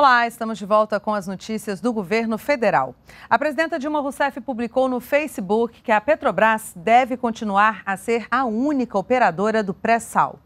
Olá, estamos de volta com as notícias do governo federal. A presidenta Dilma Rousseff publicou no Facebook que a Petrobras deve continuar a ser a única operadora do pré-sal.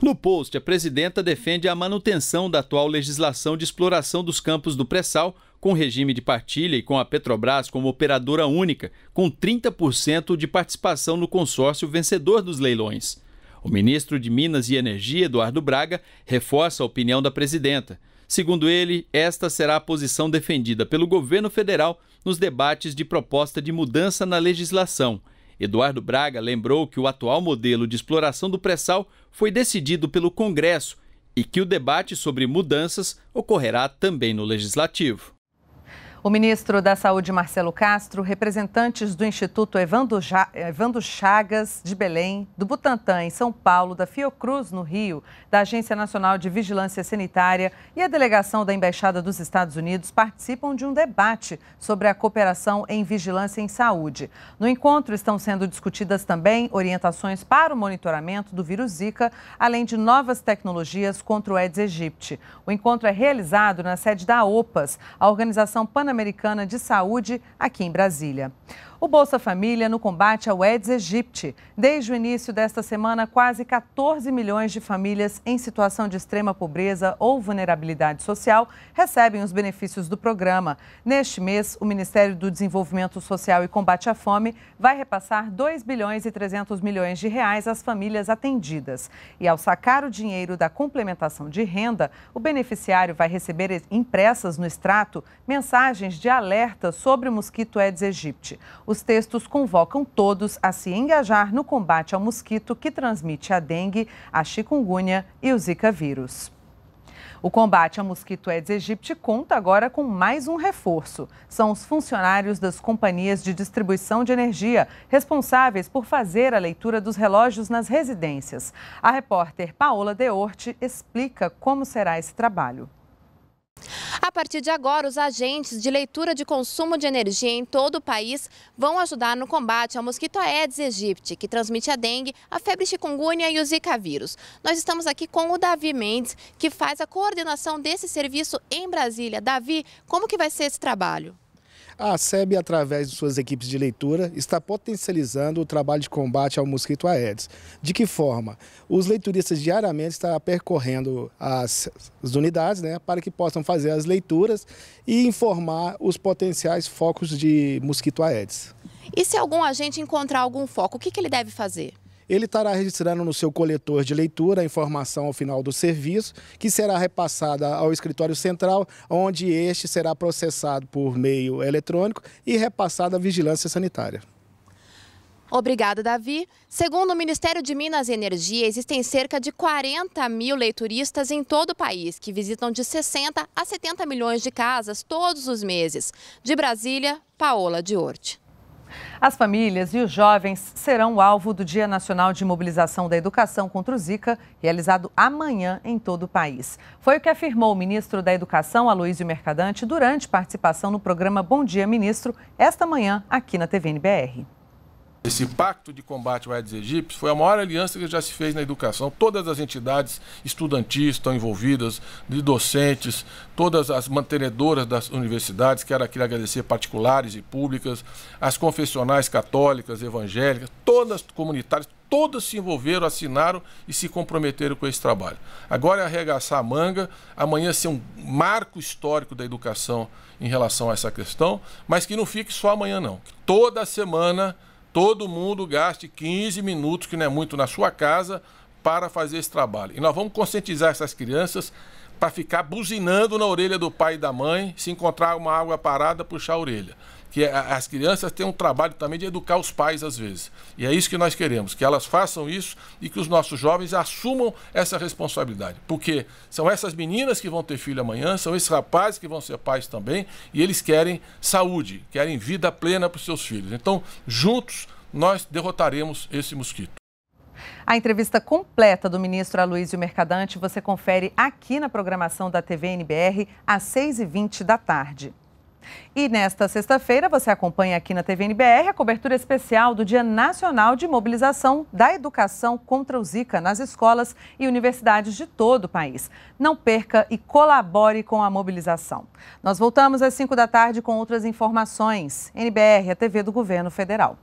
No post, a presidenta defende a manutenção da atual legislação de exploração dos campos do pré-sal, com regime de partilha e com a Petrobras como operadora única, com 30% de participação no consórcio vencedor dos leilões. O ministro de Minas e Energia, Eduardo Braga, reforça a opinião da presidenta. Segundo ele, esta será a posição defendida pelo governo federal nos debates de proposta de mudança na legislação. Eduardo Braga lembrou que o atual modelo de exploração do pré-sal foi decidido pelo Congresso e que o debate sobre mudanças ocorrerá também no Legislativo. O ministro da Saúde, Marcelo Castro, representantes do Instituto Evandro, Chagas, de Belém, do Butantã, em São Paulo, da Fiocruz, no Rio, da Agência Nacional de Vigilância Sanitária e a delegação da Embaixada dos Estados Unidos participam de um debate sobre a cooperação em vigilância em saúde. No encontro estão sendo discutidas também orientações para o monitoramento do vírus Zika, além de novas tecnologias contra o Aedes aegypti. O encontro é realizado na sede da OPAS, a Organização Pan Americana de Saúde, aqui em Brasília o Bolsa Família no combate ao Aedes aegypti. Desde o início desta semana, quase 14 milhões de famílias em situação de extrema pobreza ou vulnerabilidade social recebem os benefícios do programa. Neste mês, o Ministério do Desenvolvimento Social e Combate à Fome vai repassar 2 bilhões e 300 milhões de reais às famílias atendidas. E ao sacar o dinheiro da complementação de renda, o beneficiário vai receber impressas no extrato mensagens de alerta sobre o mosquito Aedes aegypti. Os textos convocam todos a se engajar no combate ao mosquito que transmite a dengue, a chikungunya e o Zika vírus. O combate ao mosquito Aedes aegypti conta agora com mais um reforço. São os funcionários das companhias de distribuição de energia responsáveis por fazer a leitura dos relógios nas residências. A repórter Paola Deorte explica como será esse trabalho. A partir de agora, os agentes de leitura de consumo de energia em todo o país vão ajudar no combate ao mosquito Aedes aegypti, que transmite a dengue, a febre chikungunya e o zika vírus. Nós estamos aqui com o Davi Mendes, que faz a coordenação desse serviço em Brasília. Davi, como que vai ser esse trabalho? A SEB, através de suas equipes de leitura, está potencializando o trabalho de combate ao mosquito Aedes. De que forma? Os leituristas diariamente estão percorrendo as, as unidades né, para que possam fazer as leituras e informar os potenciais focos de mosquito Aedes. E se algum agente encontrar algum foco, o que, que ele deve fazer? ele estará registrando no seu coletor de leitura a informação ao final do serviço, que será repassada ao escritório central, onde este será processado por meio eletrônico e repassado à vigilância sanitária. Obrigada, Davi. Segundo o Ministério de Minas e Energia, existem cerca de 40 mil leituristas em todo o país, que visitam de 60 a 70 milhões de casas todos os meses. De Brasília, Paola Diorte. As famílias e os jovens serão alvo do Dia Nacional de Mobilização da Educação contra o Zika, realizado amanhã em todo o país. Foi o que afirmou o ministro da Educação, Aloysio Mercadante, durante participação no programa Bom Dia Ministro, esta manhã aqui na TVNBR. Esse pacto de combate ao Aedes aegypti foi a maior aliança que já se fez na educação. Todas as entidades estudantis estão envolvidas, de docentes, todas as mantenedoras das universidades, quero aqui agradecer particulares e públicas, as confessionais católicas, evangélicas, todas comunitárias, todas se envolveram, assinaram e se comprometeram com esse trabalho. Agora é arregaçar a manga, amanhã ser um marco histórico da educação em relação a essa questão, mas que não fique só amanhã não. Toda semana todo mundo gaste 15 minutos, que não é muito, na sua casa, para fazer esse trabalho. E nós vamos conscientizar essas crianças para ficar buzinando na orelha do pai e da mãe, se encontrar uma água parada, puxar a orelha que as crianças têm um trabalho também de educar os pais às vezes. E é isso que nós queremos, que elas façam isso e que os nossos jovens assumam essa responsabilidade. Porque são essas meninas que vão ter filho amanhã, são esses rapazes que vão ser pais também, e eles querem saúde, querem vida plena para os seus filhos. Então, juntos, nós derrotaremos esse mosquito. A entrevista completa do ministro Aloysio Mercadante você confere aqui na programação da TV NBR às 6h20 da tarde. E nesta sexta-feira você acompanha aqui na TVNBR a cobertura especial do Dia Nacional de Mobilização da Educação contra o Zika nas escolas e universidades de todo o país. Não perca e colabore com a mobilização. Nós voltamos às 5 da tarde com outras informações. NBR, a TV do Governo Federal.